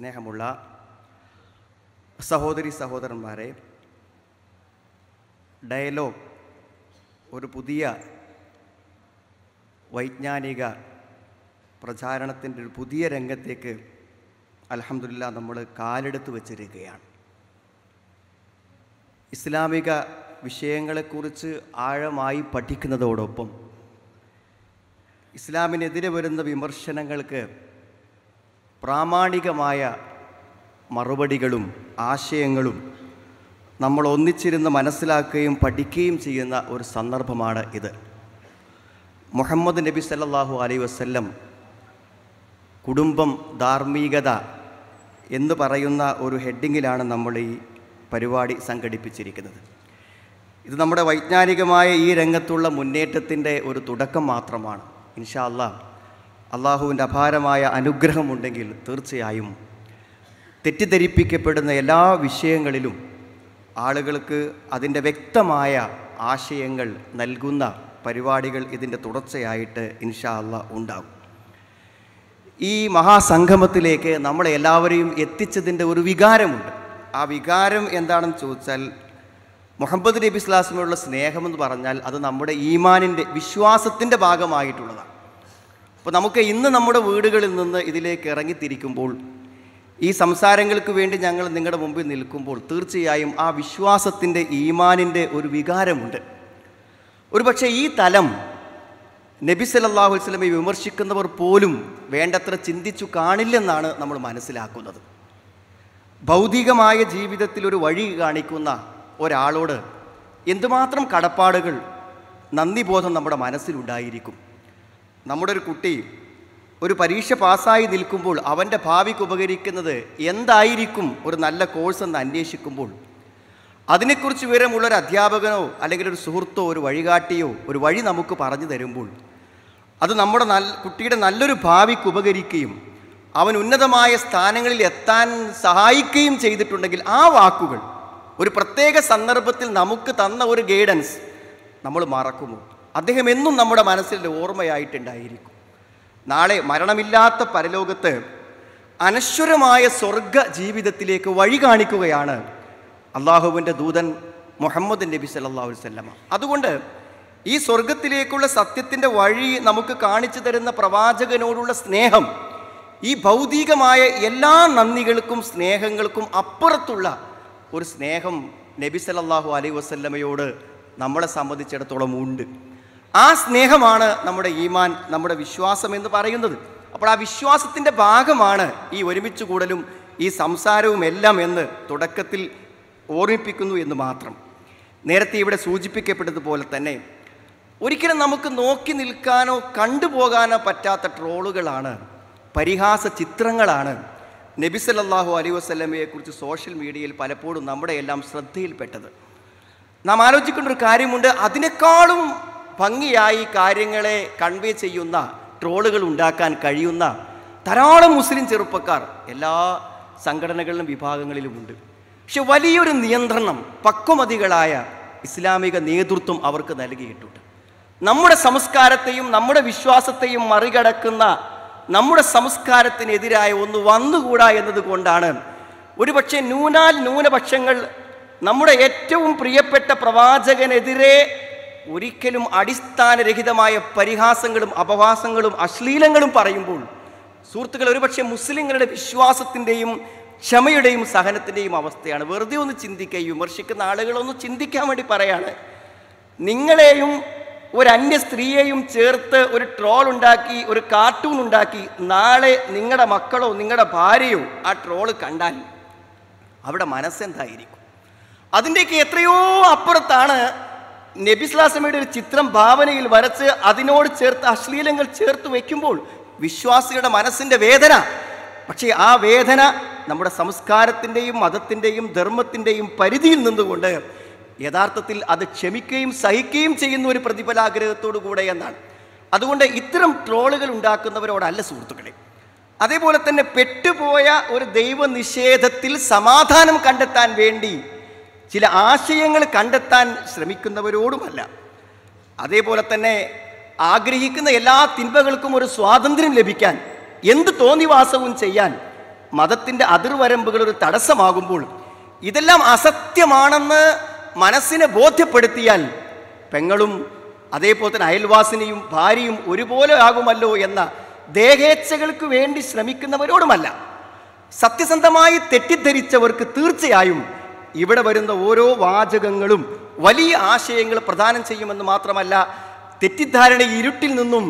സ്നേഹമുള്ള സഹോദരി സഹോദരന്മാരെ ഡയലോഗ് ഒരു പുതിയ വൈജ്ഞാനിക പ്രചാരണത്തിൻ്റെ ഒരു പുതിയ രംഗത്തേക്ക് അലഹമില്ല നമ്മൾ കാലെടുത്ത് വച്ചിരിക്കുകയാണ് ഇസ്ലാമിക വിഷയങ്ങളെക്കുറിച്ച് ആഴമായി പഠിക്കുന്നതോടൊപ്പം ഇസ്ലാമിനെതിരെ വരുന്ന വിമർശനങ്ങൾക്ക് പ്രാമാണികമായ മറുപടികളും ആശയങ്ങളും നമ്മൾ ഒന്നിച്ചിരുന്ന് മനസ്സിലാക്കുകയും പഠിക്കുകയും ചെയ്യുന്ന ഒരു സന്ദർഭമാണ് ഇത് മുഹമ്മദ് നബി സല്ലാഹു അലൈ വസ്ല്ലം കുടുംബം ധാർമ്മികത എന്ന് പറയുന്ന ഒരു ഹെഡിങ്ങിലാണ് നമ്മൾ ഈ പരിപാടി സംഘടിപ്പിച്ചിരിക്കുന്നത് ഇത് നമ്മുടെ വൈജ്ഞാനികമായ ഈ രംഗത്തുള്ള മുന്നേറ്റത്തിൻ്റെ ഒരു തുടക്കം മാത്രമാണ് ഇൻഷാ അള്ളാഹ് അള്ളാഹുവിൻ്റെ അപാരമായ അനുഗ്രഹമുണ്ടെങ്കിൽ തീർച്ചയായും തെറ്റിദ്ധരിപ്പിക്കപ്പെടുന്ന എല്ലാ വിഷയങ്ങളിലും ആളുകൾക്ക് അതിൻ്റെ വ്യക്തമായ ആശയങ്ങൾ നൽകുന്ന പരിപാടികൾ ഇതിൻ്റെ തുടർച്ചയായിട്ട് ഇൻഷാ ഉണ്ടാകും ഈ മഹാസംഗമത്തിലേക്ക് നമ്മളെ എല്ലാവരെയും എത്തിച്ചതിൻ്റെ ഒരു വികാരമുണ്ട് ആ വികാരം എന്താണെന്ന് ചോദിച്ചാൽ മുഹമ്മദ് നബി ഇസ്ലാസ്മയോടുള്ള സ്നേഹമെന്ന് പറഞ്ഞാൽ അത് നമ്മുടെ ഈമാനിൻ്റെ വിശ്വാസത്തിൻ്റെ ഭാഗമായിട്ടുള്ളതാണ് അപ്പോൾ നമുക്ക് ഇന്ന് നമ്മുടെ വീടുകളിൽ നിന്ന് ഇതിലേക്ക് ഇറങ്ങിത്തിരിക്കുമ്പോൾ ഈ സംസാരങ്ങൾക്ക് വേണ്ടി ഞങ്ങൾ നിങ്ങളുടെ മുമ്പിൽ നിൽക്കുമ്പോൾ തീർച്ചയായും ആ വിശ്വാസത്തിൻ്റെ ഈമാനിൻ്റെ ഒരു വികാരമുണ്ട് പക്ഷേ ഈ തലം നബി സല്ലാഹു വസ്ലമെ വിമർശിക്കുന്നവർ പോലും വേണ്ടത്ര ചിന്തിച്ചു കാണില്ലെന്നാണ് നമ്മൾ മനസ്സിലാക്കുന്നത് ഭൗതികമായ ജീവിതത്തിൽ ഒരു വഴി കാണിക്കുന്ന ഒരാളോട് എന്തുമാത്രം കടപ്പാടുകൾ നന്ദിബോധം നമ്മുടെ മനസ്സിലുണ്ടായിരിക്കും നമ്മുടെ ഒരു കുട്ടി ഒരു പരീക്ഷ പാസ്സായി നിൽക്കുമ്പോൾ അവൻ്റെ ഭാവിക്ക് ഉപകരിക്കുന്നത് എന്തായിരിക്കും ഒരു നല്ല കോഴ്സ് എന്ന് അന്വേഷിക്കുമ്പോൾ അതിനെക്കുറിച്ച് വിവരമുള്ളൊരു അധ്യാപകനോ അല്ലെങ്കിൽ ഒരു സുഹൃത്തോ ഒരു വഴികാട്ടിയോ ഒരു വഴി നമുക്ക് പറഞ്ഞു തരുമ്പോൾ അത് നമ്മുടെ നല്ല കുട്ടിയുടെ നല്ലൊരു ഭാവിക്ക് ഉപകരിക്കുകയും അവൻ ഉന്നതമായ സ്ഥാനങ്ങളിൽ എത്താൻ സഹായിക്കുകയും ചെയ്തിട്ടുണ്ടെങ്കിൽ ആ വാക്കുകൾ ഒരു പ്രത്യേക സന്ദർഭത്തിൽ നമുക്ക് തന്ന ഒരു ഗൈഡൻസ് നമ്മൾ മറക്കുമോ അദ്ദേഹം എന്നും നമ്മുടെ മനസ്സിൽ ഓർമ്മയായിട്ടുണ്ടായിരിക്കും നാളെ മരണമില്ലാത്ത പരലോകത്ത് അനശ്വരമായ സ്വർഗ ജീവിതത്തിലേക്ക് വഴി കാണിക്കുകയാണ് അള്ളാഹുവിൻ്റെ ദൂതൻ മുഹമ്മദ് നബി സല്ലാ വല്ലമ അതുകൊണ്ട് ഈ സ്വർഗത്തിലേക്കുള്ള സത്യത്തിൻ്റെ വഴി നമുക്ക് കാണിച്ചു തരുന്ന പ്രവാചകനോടുള്ള സ്നേഹം ഈ ഭൗതികമായ എല്ലാ നന്ദികൾക്കും സ്നേഹങ്ങൾക്കും അപ്പുറത്തുള്ള ഒരു സ്നേഹം നബി സല്ലാഹു അലൈ വസല്ലമയോട് നമ്മളെ സംബന്ധിച്ചിടത്തോളം ഉണ്ട് ആ സ്നേഹമാണ് നമ്മുടെ ഈമാൻ നമ്മുടെ വിശ്വാസം എന്ന് പറയുന്നത് അപ്പോൾ ആ വിശ്വാസത്തിൻ്റെ ഭാഗമാണ് ഈ ഒരുമിച്ച് കൂടലും ഈ സംസാരവും എല്ലാം എന്ന് തുടക്കത്തിൽ ഓർമ്മിപ്പിക്കുന്നു എന്ന് മാത്രം നേരത്തെ ഇവിടെ സൂചിപ്പിക്കപ്പെട്ടതുപോലെ തന്നെ ഒരിക്കലും നമുക്ക് നോക്കി നിൽക്കാനോ കണ്ടുപോകാനോ പറ്റാത്ത ട്രോളുകളാണ് പരിഹാസ ചിത്രങ്ങളാണ് നബിസലല്ലാഹു അലൈ വസ്ലമയെക്കുറിച്ച് സോഷ്യൽ മീഡിയയിൽ പലപ്പോഴും നമ്മുടെ എല്ലാം ശ്രദ്ധയിൽപ്പെട്ടത് നാം ആലോചിക്കേണ്ട ഒരു കാര്യമുണ്ട് അതിനേക്കാളും ഭംഗിയായി കാര്യങ്ങളെ കൺവേ ചെയ്യുന്ന ട്രോളുകൾ ഉണ്ടാക്കാൻ കഴിയുന്ന ധാരാളം മുസ്ലിം ചെറുപ്പക്കാർ എല്ലാ സംഘടനകളിലും വിഭാഗങ്ങളിലുമുണ്ട് പക്ഷെ വലിയൊരു നിയന്ത്രണം പക്വമതികളായ ഇസ്ലാമിക നേതൃത്വം അവർക്ക് നൽകിയിട്ടുണ്ട് നമ്മുടെ സംസ്കാരത്തെയും നമ്മുടെ വിശ്വാസത്തെയും മറികടക്കുന്ന നമ്മുടെ സംസ്കാരത്തിനെതിരായ ഒന്ന് വന്നുകൂടാ എന്നതുകൊണ്ടാണ് ഒരുപക്ഷെ ന്യൂനാൽ ന്യൂനപക്ഷങ്ങൾ നമ്മുടെ ഏറ്റവും പ്രിയപ്പെട്ട പ്രവാചകനെതിരെ ഒരിക്കലും അടിസ്ഥാനരഹിതമായ പരിഹാസങ്ങളും അപവാസങ്ങളും അശ്ലീലങ്ങളും പറയുമ്പോൾ സുഹൃത്തുക്കൾ ഒരുപക്ഷെ മുസ്ലിങ്ങളുടെ വിശ്വാസത്തിൻ്റെയും ക്ഷമയുടെയും സഹനത്തിൻ്റെയും അവസ്ഥയാണ് വെറുതെ ഒന്ന് ചിന്തിക്കുക വിമർശിക്കുന്ന ആളുകളൊന്ന് ചിന്തിക്കാൻ വേണ്ടി പറയാണ് നിങ്ങളെയും ഒരു അന്യ സ്ത്രീയെയും ചേർത്ത് ഒരു ട്രോൾ ഉണ്ടാക്കി ഒരു കാർട്ടൂൺ ഉണ്ടാക്കി നാളെ നിങ്ങളുടെ മക്കളോ നിങ്ങളുടെ ഭാര്യയോ ആ ട്രോൾ കണ്ടാൽ അവിടെ മനസ്സെന്തായിരിക്കും അതിൻ്റെയൊക്കെ എത്രയോ അപ്പുറത്താണ് നബിസ്ലാസമയുടെ ഒരു ചിത്രം ഭാവനയിൽ വരച്ച് അതിനോട് ചേർത്ത് അശ്ലീലങ്ങൾ ചേർത്ത് വയ്ക്കുമ്പോൾ വിശ്വാസിയുടെ മനസ്സിൻ്റെ വേദന പക്ഷേ ആ വേദന നമ്മുടെ സംസ്കാരത്തിൻ്റെയും മതത്തിൻ്റെയും ധർമ്മത്തിൻ്റെയും പരിധിയിൽ നിന്നുകൊണ്ട് യഥാർത്ഥത്തിൽ അത് ക്ഷമിക്കുകയും സഹിക്കുകയും ചെയ്യുന്ന ഒരു പ്രതിഫലാഗ്രഹത്തോടു കൂടെ എന്നാണ് അതുകൊണ്ട് ഇത്തരം ട്രോളുകൾ ഉണ്ടാക്കുന്നവരോടല്ല സുഹൃത്തുക്കളെ അതേപോലെ തന്നെ പെട്ടുപോയ ഒരു ദൈവനിഷേധത്തിൽ സമാധാനം കണ്ടെത്താൻ വേണ്ടി ചില ആശയങ്ങൾ കണ്ടെത്താൻ ശ്രമിക്കുന്നവരോടുമല്ല അതേപോലെ തന്നെ ആഗ്രഹിക്കുന്ന എല്ലാ തിന്മകൾക്കും ഒരു സ്വാതന്ത്ര്യം ലഭിക്കാൻ എന്ത് തോന്നിവാസവും ചെയ്യാൻ മതത്തിൻ്റെ അതിർവരമ്പുകൾ ഒരു തടസ്സമാകുമ്പോൾ ഇതെല്ലാം അസത്യമാണെന്ന് മനസ്സിനെ ബോധ്യപ്പെടുത്തിയാൽ പെങ്ങളും അതേപോലെ തന്നെ അയൽവാസിനെയും ഭാര്യയും ഒരുപോലെ ആകുമല്ലോ എന്ന ദേഹേച്ഛകൾക്ക് വേണ്ടി ശ്രമിക്കുന്നവരോടുമല്ല സത്യസന്ധമായി തെറ്റിദ്ധരിച്ചവർക്ക് തീർച്ചയായും ഇവിടെ വരുന്ന ഓരോ വാചകങ്ങളും വലിയ ആശയങ്ങൾ പ്രദാനം ചെയ്യുമെന്ന് മാത്രമല്ല തെറ്റിദ്ധാരണ ഇരുട്ടിൽ നിന്നും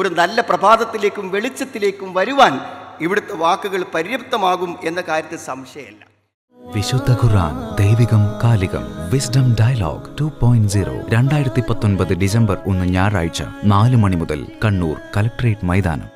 ഒരു നല്ല പ്രഭാതത്തിലേക്കും വെളിച്ചത്തിലേക്കും വരുവാൻ ഇവിടുത്തെ വാക്കുകൾ പര്യാപ്തമാകും എന്ന കാര്യത്തിൽ സംശയമില്ല വിശുദ്ധ ഖുർആൻ ദൈവികം കാലികം wisdom dialogue two point zero രണ്ടായിരത്തി പത്തൊൻപത് ഡിസംബർ ഒന്ന് ഞായറാഴ്ച നാല് മണി മുതൽ കണ്ണൂർ കലക്ട്രേറ്റ് മൈതാനം